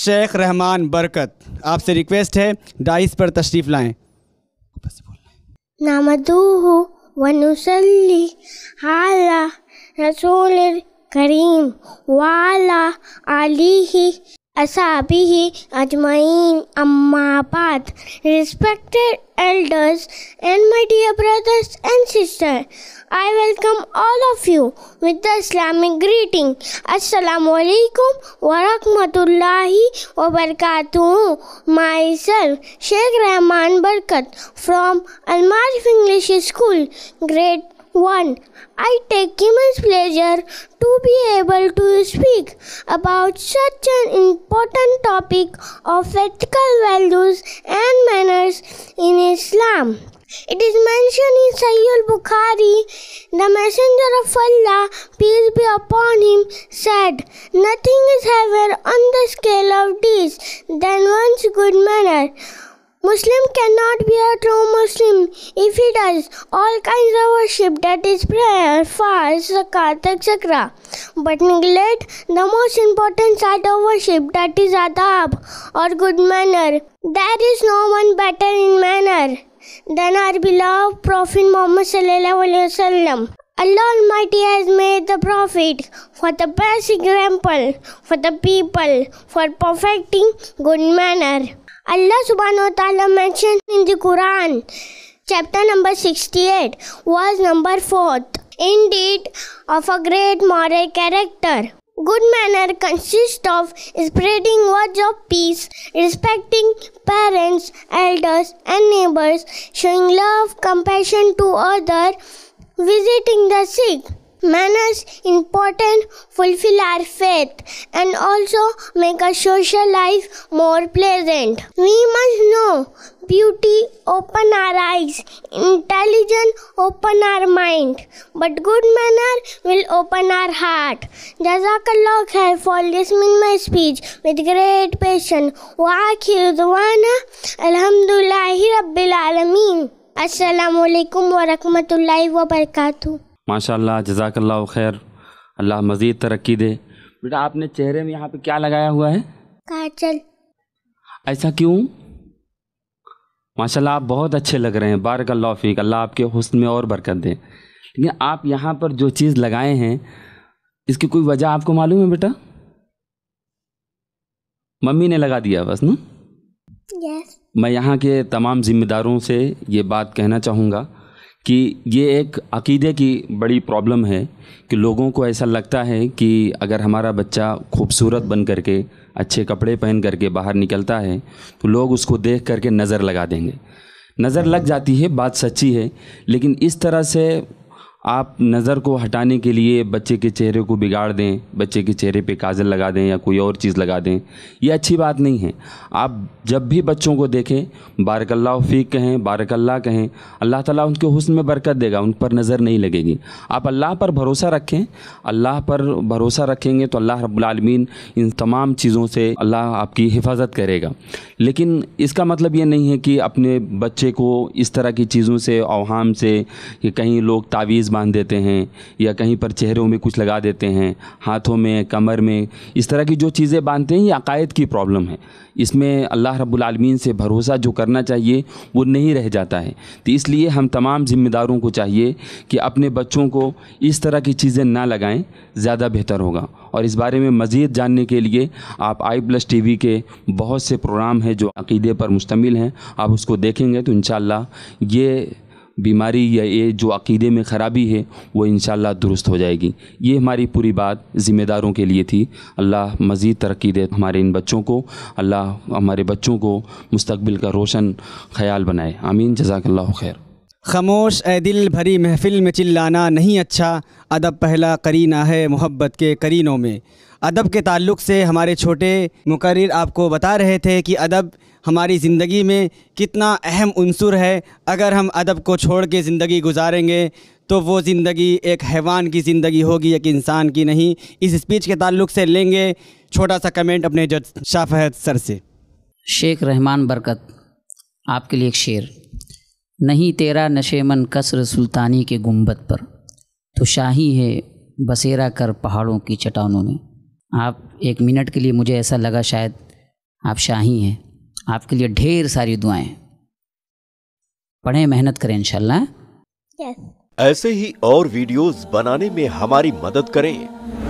शेख रहमान बरकत आपसे रिक्वेस्ट है डाइस पर तशरीफ़ लाएँ नामदूहु वनुसल्ली आला रसूल करीम वाला ही असाबी ही अजमाइन अम्माबाद respected elders and my dear brothers and sister I welcome all of you with the Islamic greeting असलकुम वरहमतुल्लाही वबरकू my sir Sheikh Rahman Barkat from Almar English school great 1. I take immense pleasure to be able to speak about such an important topic of ethical values and manners in Islam. It is mentioned in Sahih Bukhari, the Messenger of Allah, peace be upon him, said, Nothing is heavier on the scale of deeds than one's good manner. Muslim cannot be a true Muslim if he does all kinds of worship that is prayer, fast, zakat, etc. But neglect the most important side of worship that is adab or good manner. There is no one better in manner than our beloved Prophet Muhammad sallallahu alaihi wasallam. Allah Almighty has made the Prophet for the best example for the people for perfecting good manner. Allah subhanahu wa ta'ala mentioned in the Quran, chapter number 68, verse number 4. Indeed, of a great moral character. Good manner consists of spreading words of peace, respecting parents, elders, and neighbors, showing love, compassion to others, visiting the sick, Manners important fulfill our faith and also make our social life more pleasant. We must know beauty open our eyes, intelligence open our mind, but good manner will open our heart. Jazakallah khair for listening my speech with great patience. Wa akhiru alhamdulillah alhamdulillahi rabbil alameen. Assalamu alaikum wa rahmatullahi wa barakatuh. माशा जजाकल्ला खैर अल्लाह मज़ीद तरक्की दे बेटा आपने चेहरे में यहाँ पे क्या लगाया हुआ है काजल ऐसा क्यों माशाल्लाह आप बहुत अच्छे लग रहे हैं बारक अल्लाह फ़ीक अल्लाह आपके हुस्न में और बरकत दें लेकिन आप यहाँ पर जो चीज़ लगाए हैं इसकी कोई वजह आपको मालूम है बेटा मम्मी ने लगा दिया बस ना यस मैं यहाँ के तमाम ज़िम्मेदारों से ये बात कहना चाहूँगा कि ये एक अकीदे की बड़ी प्रॉब्लम है कि लोगों को ऐसा लगता है कि अगर हमारा बच्चा खूबसूरत बन करके अच्छे कपड़े पहन करके बाहर निकलता है तो लोग उसको देख करके नज़र लगा देंगे नज़र लग जाती है बात सच्ची है लेकिन इस तरह से आप नज़र को हटाने के लिए बच्चे के चेहरे को बिगाड़ दें बच्चे के चेहरे पे काजल लगा दें या कोई और चीज़ लगा दें ये अच्छी बात नहीं है आप जब भी बच्चों को देखें बारकल्ला फ़ीक कहें बारकल्ला कहें अल्लाह ताला उनके हुस्न में बरकत देगा उन पर नज़र नहीं लगेगी आप अल्लाह पर भरोसा रखें अल्लाह पर भरोसा रखेंगे तो अल्लाह रबालमीन इन तमाम चीज़ों से अल्लाह आपकी हिफाजत करेगा लेकिन इसका मतलब ये नहीं है कि अपने बच्चे को इस तरह की चीज़ों से अवहम से कि कहीं लोग तावीज़ बांध देते हैं या कहीं पर चेहरों में कुछ लगा देते हैं हाथों में कमर में इस तरह की जो चीज़ें बांधते हैं ये अकायद की प्रॉब्लम है इसमें अल्लाह रब्बुलमीन से भरोसा जो करना चाहिए वो नहीं रह जाता है तो इसलिए हम तमाम ज़िम्मेदारों को चाहिए कि अपने बच्चों को इस तरह की चीज़ें ना लगाएं ज़्यादा बेहतर होगा और इस बारे में मज़ीद जानने के लिए आप आई प्लस टी के बहुत से प्रोग्राम हैं जो अकीदे पर मुश्तमिल हैं आप उसको देखेंगे तो इन ये बीमारी या ये जो अकीदे में ख़राबी है वो इन दुरुस्त हो जाएगी ये हमारी पूरी बात ज़िम्मेदारों के लिए थी अल्लाह मज़ीद तरक्की दे हमारे इन बच्चों को अल्लाह हमारे बच्चों को मुस्तबिल का रोशन ख्याल बनाए आमीन जजाक खैर खामोश ए दिल भरी महफिल में चिल्लाना नहीं अच्छा अदब पहला करीना है मोहब्बत के करीनों में अदब के ताल्लुक से हमारे छोटे मुकर्र आपको बता रहे थे कि अदब हमारी ज़िंदगी में कितना अहम अनसर है अगर हम अदब को छोड़ के ज़िंदगी गुजारेंगे तो वो ज़िंदगी एक हैवान की ज़िंदगी होगी एक इंसान की नहीं इस स्पीच के ताल्लुक से लेंगे छोटा सा कमेंट अपने जज शाह फहद सर से शेख रहमान बरकत आपके लिए एक शेर नहीं तेरा नशेमन कसर सुल्तानी के गुंबद पर तो शाही है बसेरा कर पहाड़ों की चट्टानों में आप एक मिनट के लिए मुझे ऐसा लगा शायद आप शाही हैं आपके लिए ढेर सारी दुआएं पढ़ें मेहनत करें इंशाल्लाह yes. ऐसे ही और वीडियोस बनाने में हमारी मदद करें